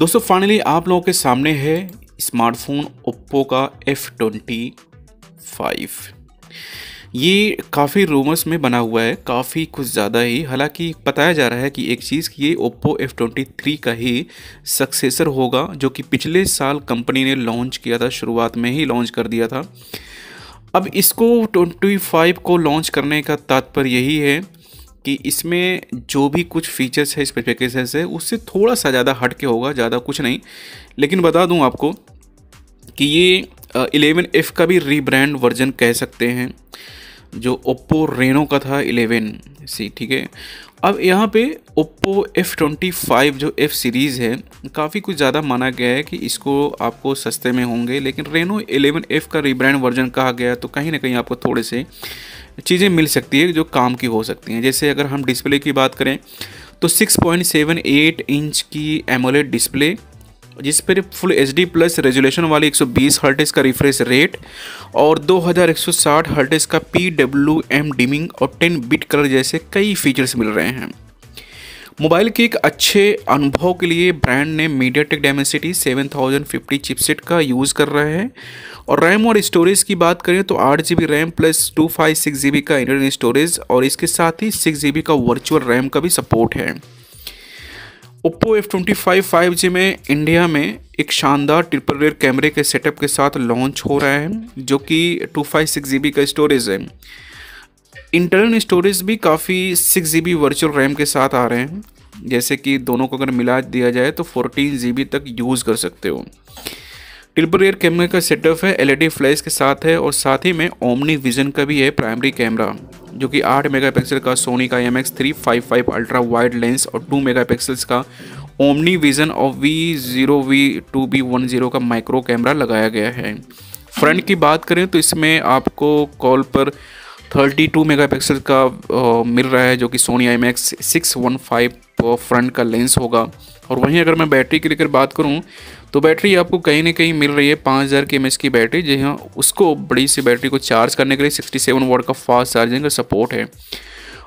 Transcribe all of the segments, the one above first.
दोस्तों फाइनली आप लोगों के सामने है स्मार्टफोन ओप्पो का एफ ट्वेंटी फाइव ये काफ़ी रूमर्स में बना हुआ है काफ़ी कुछ ज़्यादा ही हालांकि बताया जा रहा है कि एक चीज़ कि ये ओप्पो एफ ट्वेंटी थ्री का ही सक्सेसर होगा जो कि पिछले साल कंपनी ने लॉन्च किया था शुरुआत में ही लॉन्च कर दिया था अब इसको 25 को लॉन्च करने का तात्पर्य यही है कि इसमें जो भी कुछ फीचर्स है स्पेसिफिकेशन है उससे थोड़ा सा ज़्यादा हट के होगा ज़्यादा कुछ नहीं लेकिन बता दूँ आपको कि ये एलेवन एफ़ का भी रीब्रांड वर्जन कह सकते हैं जो ओप्पो रेनो का था एलेवन सी ठीक है अब यहाँ पे ओप्पो एफ़ ट्वेंटी फाइव जो एफ़ सीरीज़ है काफ़ी कुछ ज़्यादा माना गया है कि इसको आपको सस्ते में होंगे लेकिन रेनो एलेवन एफ़ का रीब्रांड वर्जन कहा गया तो कहीं ना कहीं आपको थोड़े से चीज़ें मिल सकती है जो काम की हो सकती हैं जैसे अगर हम डिस्प्ले की बात करें तो 6.78 इंच की एमोलेड डिस्प्ले जिस पर full H D plus resolution वाली 120 सौ का रिफ्रेश रेट और 2160 हर्टेज का पी डब्ल्यू एम डिमिंग और 10 बिट कलर जैसे कई फीचर्स मिल रहे हैं मोबाइल के एक अच्छे अनुभव के लिए ब्रांड ने MediaTek Dimensity seven thousand fifty chipset का यूज़ कर रहे हैं और रैम और स्टोरेज की बात करें तो आठ G B RAM plus two five six G B का इंटरनल स्टोरेज और इसके साथ ही सिक्स जी बी का वर्चुअल रैम का भी सपोर्ट है Oppo F twenty five five G में इंडिया में एक शानदार ट्रिपल रेयर कैमरे के सेटअप के साथ लॉन्च हो रहा है जो कि two five six G B का स्टोरेज है इंटरनल स्टोरेज भी काफ़ी six G B virtual RAM के साथ आ रहे हैं जैसे कि दोनों को अगर मिला दिया जाए तो फोर्टीन जी बी तक यूज़ कर सकते हो ट्रिपल एयर कैमरे का सेटअप है एलईडी फ्लैश e के साथ है और साथ ही में ओमनी विजन का भी है प्राइमरी कैमरा जो कि 8 मेगापिक्सल का सोनी का M X three five five ultra wide lens और 2 मेगापिक्सल का ओमनी विजन और V zero V two B one zero का माइक्रो कैमरा लगाया गया है फ्रंट की बात करें तो इसमें आपको कॉल पर थर्टी मेगा पिक्सल का आ, मिल रहा है जो कि Sony I max six one five front का लेंस होगा और वहीं अगर मैं बैटरी की लेकर बात करूं तो बैटरी आपको कहीं ना कहीं मिल रही है पाँच हज़ार एम एमएच की बैटरी जी हाँ उसको बड़ी सी बैटरी को चार्ज करने के लिए सिक्सटी सेवन वोट का फास्ट चार्जिंग का सपोर्ट है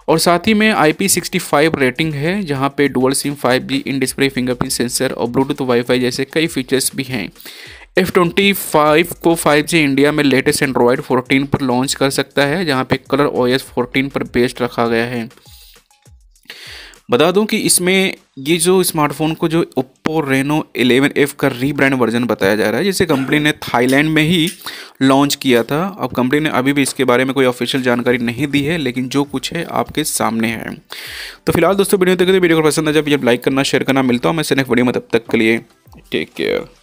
और साथ ही में I P sixty five rating है जहाँ पे dual SIM five G in display fingerprint sensor और ब्लूटूथ वाईफाई जैसे कई फीचर्स भी हैं एफ ट्वेंटी फाइव को फाइव जी इंडिया में लेटेस्ट एंड्रॉयड फोर्टीन पर लॉन्च कर सकता है जहां पे कलर ओ एस फोर्टीन पर बेस्ड रखा गया है बता दूं कि इसमें ये जो स्मार्टफोन को जो ओप्पो रेनो 11F का रीब्रांड वर्जन बताया जा रहा है जिसे कंपनी ने थाईलैंड में ही लॉन्च किया था अब कंपनी ने अभी भी इसके बारे में कोई ऑफिशियल जानकारी नहीं दी है लेकिन जो कुछ है आपके सामने है तो फिलहाल दोस्तों वीडियो देखते वीडियो को पसंद आ जाए तो जब लाइक करना शेयर करना मिलता हूँ मैं से नेक्स्ट वीडियो में तब तक के लिए टेक केयर